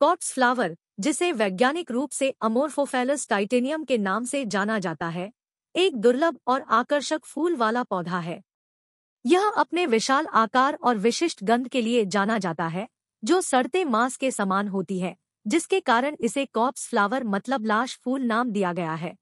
COTS flower जिसे वैज्ञानिक रूप से अमोर्फोफेलस टाइटेनियम के नाम से जाना जाता है एक दुर्लभ और आकर्षक फूल वाला पौधा है यह अपने विशाल आकार और विशिष्ट गंध के लिए जाना जाता है जो सड़ते मांस के समान होती है जिसके कारण इसे कॉप्स फ्लावर मतलब लाश फूल नाम दिया गया है